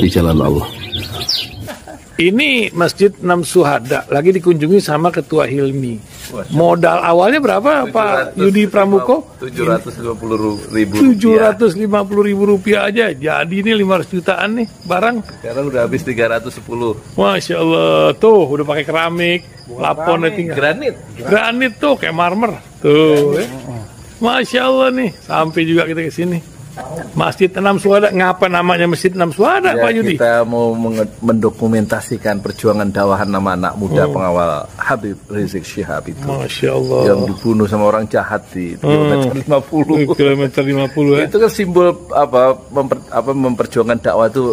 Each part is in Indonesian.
di jalan Allah. Ini Masjid Nam Suhada lagi dikunjungi sama Ketua Hilmi. Modal awalnya berapa 700, Pak Yudi Pramuko? 750 ribu rupiah. 750 ribu rupiah aja. Jadi ini 500 jutaan nih barang. Sekarang udah habis 310. Masya Allah. Tuh udah pakai keramik. Bukan lapon tinggal. Granit. Granit tuh kayak marmer. Tuh. Ya. Masya Allah nih. Sampai juga kita ke sini. Masjid Enam Suara, ngapa namanya Masjid Enam Suara ya, Pak Yudi? Kita mau mendokumentasikan perjuangan dakwah nama anak muda hmm. pengawal Habib Rizik Syihab itu. Masya Allah. Yang dibunuh sama orang jahat di hmm. kilometer 50. Kilometer 50 ya. Eh? itu kan simbol apa, memper, apa memperjuangkan dakwah itu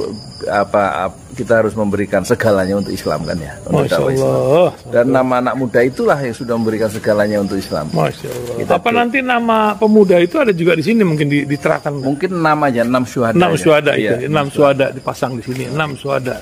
apa, apa kita harus memberikan segalanya untuk Islam kan ya untuk Masya Allah. Islam. Dan nama anak muda itulah yang sudah memberikan segalanya untuk Islam. Masya Allah. Kita Apa nanti nama pemuda itu ada juga di sini mungkin diterakan? Mungkin namanya enam syuhada. Enam syuhada iya, ya. itu, enam syuhada dipasang di sini, enam syuhada.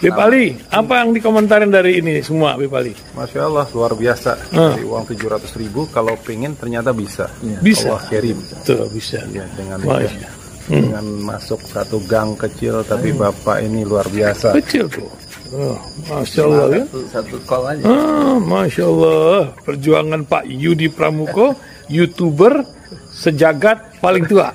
Bib Ali, apa yang dikomentarin dari ini semua Bib Ali? Masya Allah, luar biasa. Dari uang 700 ribu, kalau pengen ternyata bisa. Bisa. Allah kirim. Tuh, bisa. Ya, dengan Masya hmm. dengan masuk satu gang kecil tapi hmm. bapak ini luar biasa kecil tuh ah, Masya Allah ya. Satu, satu kol aja. Ah, Masya Allah. Perjuangan Pak Yudi Pramuko, YouTuber sejagat paling tua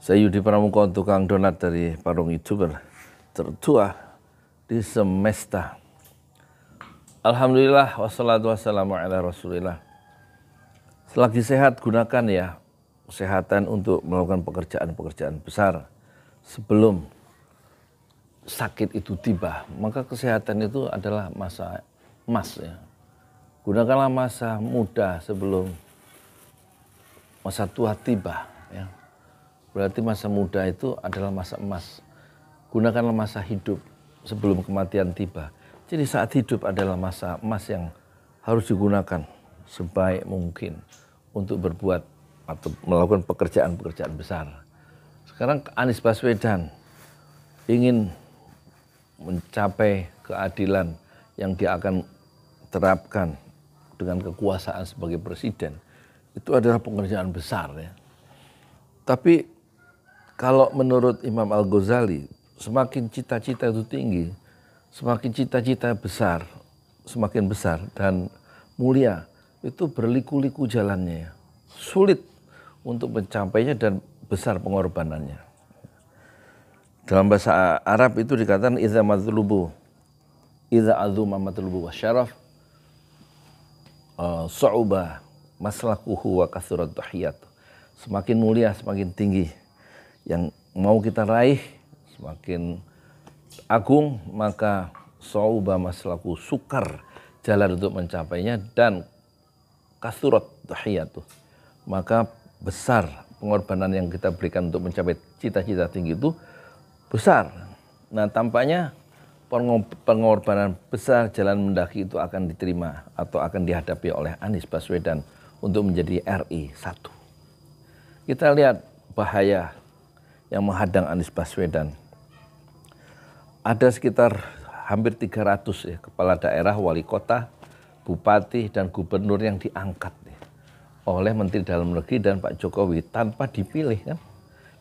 Saya Yudi Pramuka tukang donat dari Parung Youtuber tertua di semesta. Alhamdulillah wassalatu wassalamu ala rasulillah. Selagi sehat gunakan ya kesehatan untuk melakukan pekerjaan-pekerjaan besar sebelum sakit itu tiba. Maka kesehatan itu adalah masa emas ya. Gunakanlah masa muda sebelum masa tua tiba ya. Berarti masa muda itu adalah masa emas. Gunakanlah masa hidup sebelum kematian tiba. Jadi saat hidup adalah masa emas yang harus digunakan sebaik mungkin untuk berbuat atau melakukan pekerjaan-pekerjaan besar. Sekarang Anies Baswedan ingin mencapai keadilan yang dia akan terapkan dengan kekuasaan sebagai presiden. Itu adalah pekerjaan besar ya. Tapi kalau menurut Imam Al-Ghazali, semakin cita-cita itu tinggi, semakin cita-cita besar, semakin besar dan mulia, itu berliku-liku jalannya. Ya. Sulit untuk mencapainya dan besar pengorbanannya. Dalam bahasa Arab itu dikatakan idza matlubu idza azuma matlubu wa syaraf uh, maslakuhu wa kasurat Semakin mulia, semakin tinggi yang mau kita raih semakin agung maka sauba maslaku sukar jalan untuk mencapainya dan kasurat tuh, maka besar pengorbanan yang kita berikan untuk mencapai cita-cita tinggi itu besar. Nah tampaknya pengorbanan besar jalan mendaki itu akan diterima atau akan dihadapi oleh Anies Baswedan untuk menjadi RI satu. Kita lihat bahaya yang menghadang Anies Baswedan. Ada sekitar hampir 300 ya kepala daerah, wali kota, bupati dan gubernur yang diangkat ya, oleh Menteri Dalam Negeri dan Pak Jokowi tanpa dipilih kan.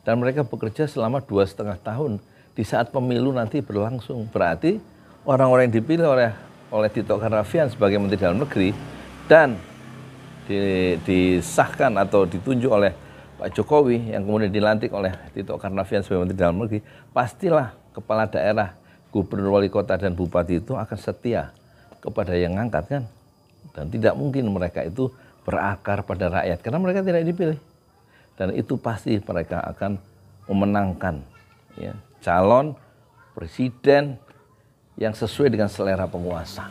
Dan mereka bekerja selama dua setengah tahun di saat pemilu nanti berlangsung. Berarti orang-orang yang dipilih oleh oleh Tito Karnavian sebagai Menteri Dalam Negeri dan di, disahkan atau ditunjuk oleh Pak Jokowi yang kemudian dilantik oleh Tito Karnavian sebagai Menteri Dalam Negeri, pastilah kepala daerah, gubernur wali kota dan bupati itu akan setia kepada yang ngangkat kan. Dan tidak mungkin mereka itu berakar pada rakyat karena mereka tidak dipilih. Dan itu pasti mereka akan memenangkan ya, calon presiden yang sesuai dengan selera penguasa.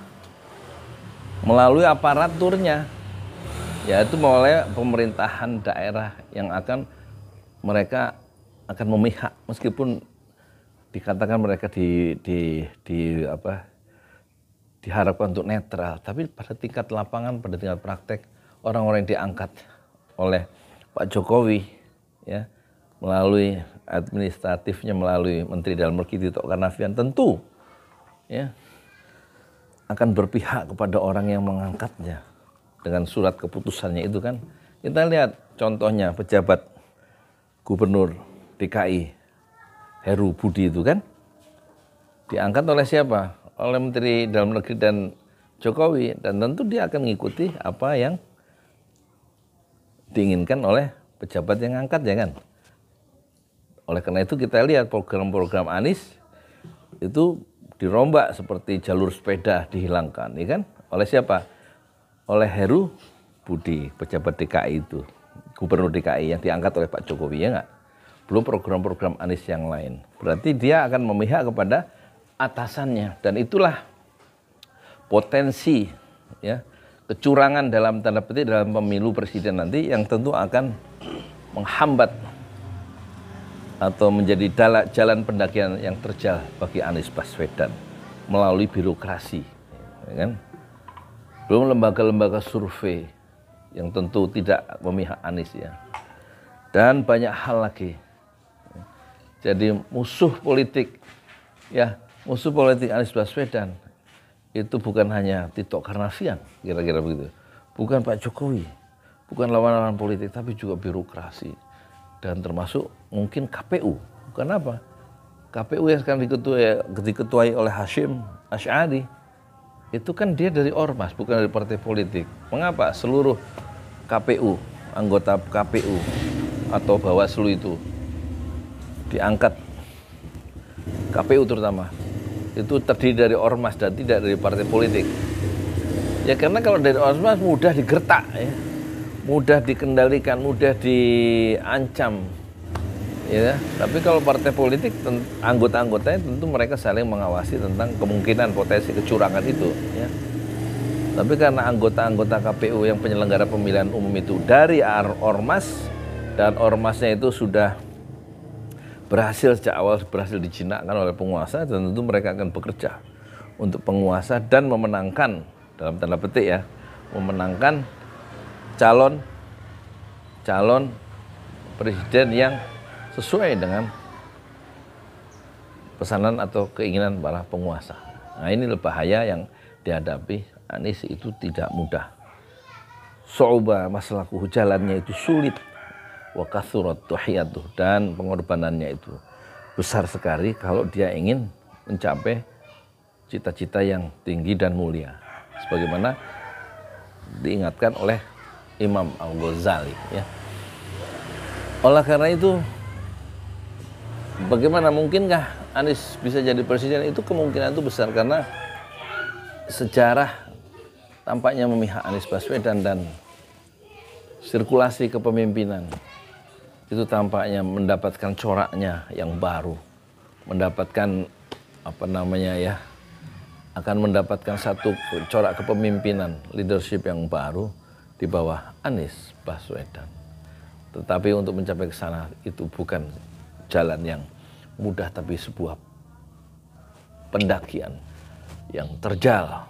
Melalui aparaturnya, Ya itu mulai pemerintahan daerah yang akan mereka akan memihak meskipun dikatakan mereka di di di apa diharapkan untuk netral, tapi pada tingkat lapangan, pada tingkat praktek orang-orang yang diangkat oleh Pak Jokowi ya melalui administratifnya melalui Menteri Dalam Negeri Tito Karnavian tentu ya akan berpihak kepada orang yang mengangkatnya dengan surat keputusannya itu kan. Kita lihat contohnya pejabat gubernur DKI Heru Budi itu kan diangkat oleh siapa? Oleh Menteri Dalam Negeri dan Jokowi dan tentu dia akan mengikuti apa yang diinginkan oleh pejabat yang angkat ya kan. Oleh karena itu kita lihat program-program Anies itu dirombak seperti jalur sepeda dihilangkan, ya kan? Oleh siapa? oleh Heru Budi, pejabat DKI itu, gubernur DKI yang diangkat oleh Pak Jokowi ya nggak? Belum program-program Anies yang lain. Berarti dia akan memihak kepada atasannya dan itulah potensi ya kecurangan dalam tanda petik dalam pemilu presiden nanti yang tentu akan menghambat atau menjadi jalan pendakian yang terjal bagi Anies Baswedan melalui birokrasi, ya kan? belum lembaga-lembaga survei yang tentu tidak memihak Anies ya. Dan banyak hal lagi. Jadi musuh politik ya, musuh politik Anies Baswedan itu bukan hanya Tito Karnavian kira-kira begitu. Bukan Pak Jokowi, bukan lawan-lawan politik tapi juga birokrasi dan termasuk mungkin KPU. bukan apa KPU yang sekarang diketuai, eh, diketuai oleh Hashim Ash'ari itu kan dia dari ormas bukan dari partai politik. Mengapa seluruh KPU anggota KPU atau Bawaslu itu diangkat KPU terutama itu terdiri dari ormas dan tidak dari partai politik. Ya karena kalau dari ormas mudah digertak ya. Mudah dikendalikan, mudah diancam ya tapi kalau partai politik anggota-anggotanya tentu mereka saling mengawasi tentang kemungkinan potensi kecurangan itu ya tapi karena anggota-anggota KPU yang penyelenggara pemilihan umum itu dari ar ormas dan ormasnya itu sudah berhasil sejak awal berhasil dijinakkan oleh penguasa dan tentu mereka akan bekerja untuk penguasa dan memenangkan dalam tanda petik ya memenangkan calon calon presiden yang sesuai dengan pesanan atau keinginan para penguasa. Nah ini bahaya yang dihadapi Anies nah, itu tidak mudah. Soba masalahku jalannya itu sulit. Wa tuhiyatuh dan pengorbanannya itu besar sekali kalau dia ingin mencapai cita-cita yang tinggi dan mulia. Sebagaimana diingatkan oleh Imam Al-Ghazali ya. Oleh karena itu Bagaimana mungkinkah Anies bisa jadi presiden? Itu kemungkinan itu besar karena sejarah tampaknya memihak Anies Baswedan dan sirkulasi kepemimpinan itu tampaknya mendapatkan coraknya yang baru, mendapatkan apa namanya ya, akan mendapatkan satu corak kepemimpinan, leadership yang baru di bawah Anies Baswedan. Tetapi untuk mencapai ke sana itu bukan jalan yang mudah tapi sebuah pendakian yang terjal.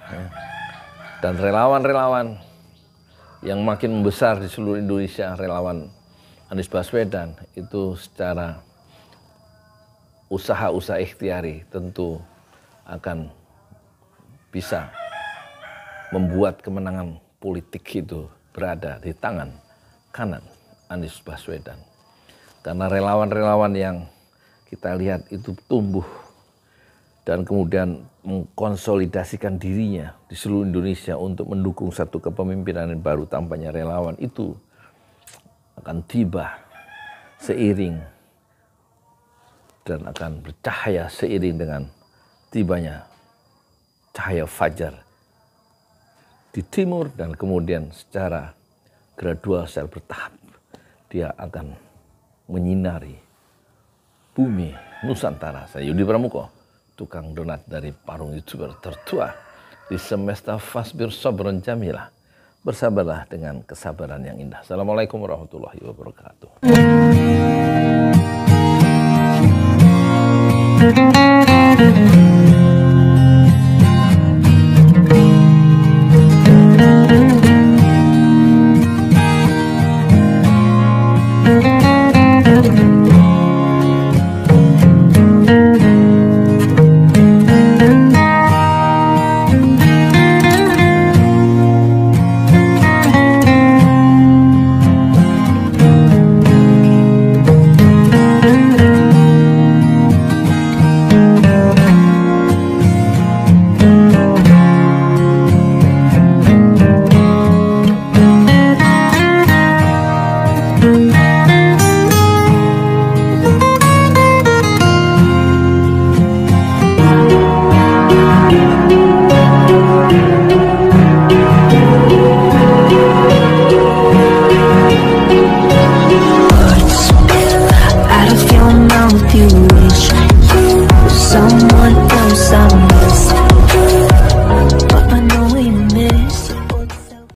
Dan relawan-relawan yang makin membesar di seluruh Indonesia, relawan Anies Baswedan itu secara usaha-usaha ikhtiari tentu akan bisa membuat kemenangan politik itu berada di tangan kanan Anies Baswedan. Karena relawan-relawan yang kita lihat itu tumbuh dan kemudian mengkonsolidasikan dirinya di seluruh Indonesia untuk mendukung satu kepemimpinan yang baru tampaknya relawan itu akan tiba seiring dan akan bercahaya seiring dengan tibanya cahaya fajar di timur dan kemudian secara gradual secara bertahap dia akan menyinari bumi Nusantara. Saya Yudi Pramuko, tukang donat dari Parung Youtuber tertua di semesta Fasbir Sobron Jamilah. Bersabarlah dengan kesabaran yang indah. Assalamualaikum warahmatullahi wabarakatuh.